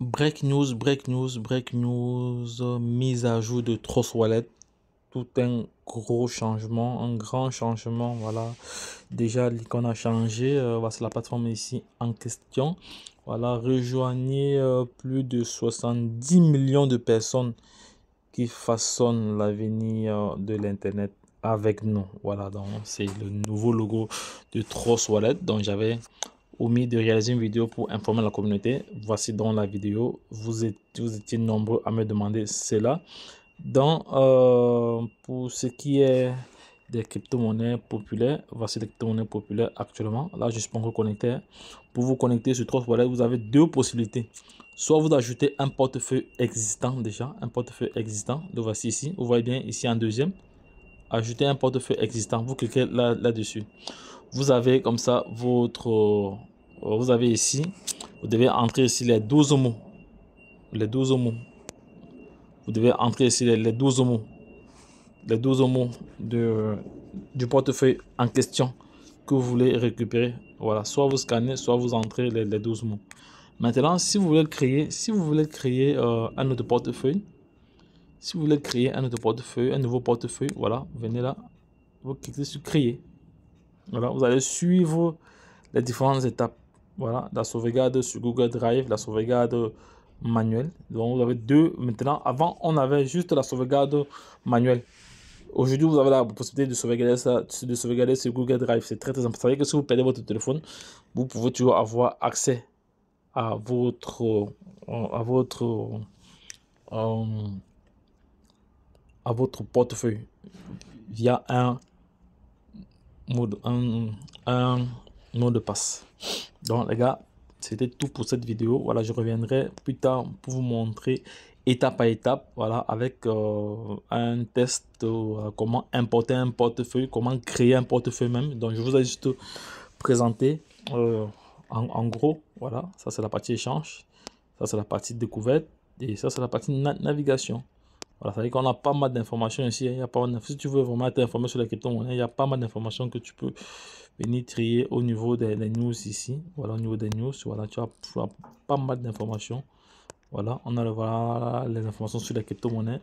Break news, break news, break news, mise à jour de Tross Wallet. Tout un gros changement, un grand changement. Voilà, déjà l'icône a changé. Euh, la plateforme ici en question. Voilà, rejoignez euh, plus de 70 millions de personnes qui façonnent l'avenir euh, de l'Internet avec nous. Voilà, donc c'est le nouveau logo de Tross Wallet. Donc j'avais de réaliser une vidéo pour informer la communauté. Voici dans la vidéo. Vous, êtes, vous étiez nombreux à me demander cela. dans euh, pour ce qui est des crypto-monnaies populaires, voici les crypto-monnaies populaires actuellement. Là, je suis pas encore connecté. Pour vous connecter sur trois Wallet, vous avez deux possibilités. Soit vous ajoutez un portefeuille existant déjà, un portefeuille existant, donc voici ici. Vous voyez bien ici en deuxième ajouter un portefeuille existant. Vous cliquez là-dessus. vous avez comme ça votre... Euh, vous avez ici, vous devez entrer ici les 12 mots. Les 12 mots. Vous devez entrer ici les, 12 mots. Les 12 mots de, du portefeuille en question que vous voulez récupérer. Voilà, soit vous scannez, soit vous entrez les, 12 mots. Maintenant, si vous voulez créer, si vous voulez créer euh, un autre portefeuille, si vous voulez créer un autre portefeuille, un nouveau portefeuille, voilà, venez là, vous cliquez sur créer. Voilà, vous allez suivre les différentes étapes. Voilà, la sauvegarde sur Google Drive, la sauvegarde manuelle. Donc vous avez deux maintenant. Avant, on avait juste la sauvegarde manuelle. Aujourd'hui, vous avez la possibilité de sauvegarder ça, de sauvegarder sur Google Drive. C'est très très important. cest que si vous perdez votre téléphone, vous pouvez toujours avoir accès à votre à votre euh, votre portefeuille via un mot de, un, mot de passe. Donc les gars, c'était tout pour cette vidéo. Voilà, je reviendrai plus tard pour vous montrer étape à étape, voilà, avec euh, un test euh, comment importer un portefeuille, comment créer un portefeuille même. Donc je vous ai juste présenté euh, en, gros, voilà, ça c'est la partie échange, ça c'est la partie découverte et ça c'est la partie navigation. Voilà, ça veut qu'on a pas mal d'informations ici. Hein. Il y a pas mal si tu veux vraiment être informé sur les crypto-monnaies, il y a pas mal d'informations que tu peux venir trier au niveau des, news ici. Voilà, au niveau des news, voilà, tu as, pas mal d'informations. Voilà, on a le, voilà, les informations sur les crypto-monnaies,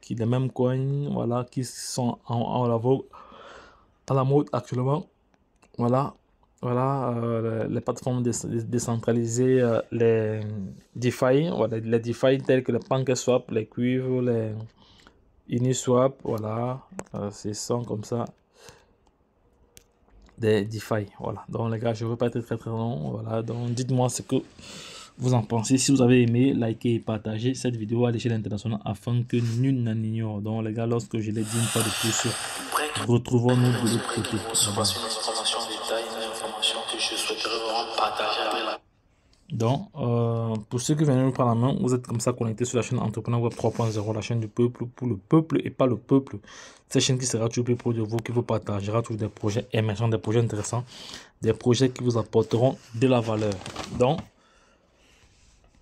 qui les mêmes coins, voilà, qui sont en, en, en, en, la mode actuellement. Voilà, voilà, euh, les plateformes décentralisées, euh, les DeFi, voilà, les DeFi tels que le PancakeSwap, les Cuivre, les Uniswap, voilà, c'est euh, ce comme ça des DeFi, voilà. Donc les gars, je ne veux pas être très très long, voilà, donc dites-moi ce que vous en pensez. Si vous avez aimé, likez et partagez cette vidéo à l'échelle internationale afin que nul n'en ignore. Donc les gars, lorsque je l'ai dit une fois de plus, retrouvons-nous de l'autre côté. Donc, euh, pour ceux qui viennent nous prendre la main, vous êtes comme ça connectés sur la chaîne Entrepreneur Web 3.0, la chaîne du peuple, pour le peuple et pas le peuple. Cette chaîne qui sera toujours plus proche de vous, qui vous partagera toujours des projets émergents, des projets intéressants, des projets qui vous apporteront de la valeur. Donc,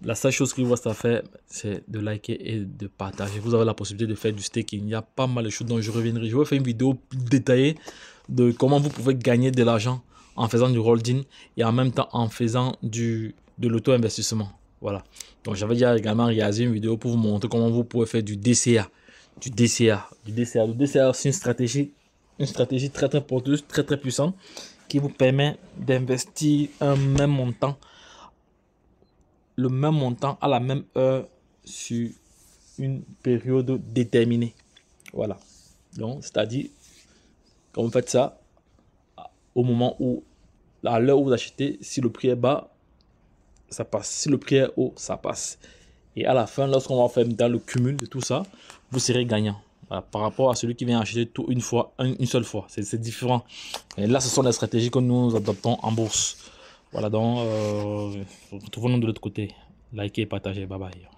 la seule chose qui vous reste à faire, c'est de liker et de partager. Vous avez la possibilité de faire du staking. Il y a pas mal de choses dont je reviendrai. Je vais faire une vidéo détaillée de comment vous pouvez gagner de l'argent en faisant du holding et en même temps en faisant du de l'auto-investissement. Voilà. Donc, j'avais déjà également réalisé une vidéo pour vous montrer comment vous pouvez faire du DCA. Du DCA. Du DCA. Le DCA, c'est une stratégie, une stratégie très, très porteuse, très, très puissante qui vous permet d'investir un même montant, le même montant à la même heure sur une période déterminée. Voilà. Donc, c'est-à-dire, quand vous faites ça, au moment où, à l'heure où vous achetez, si le prix est bas, ça passe. Si le prix est haut, ça passe. Et à la fin, lorsqu'on va faire dans le cumul de tout ça, vous serez gagnant. par rapport à celui qui vient acheter tout une fois, une seule fois. C'est différent. Et là, ce sont les stratégies que nous adoptons en bourse. Voilà, donc, euh, retrouvons-nous de l'autre côté. Likez et partagez. Bye bye.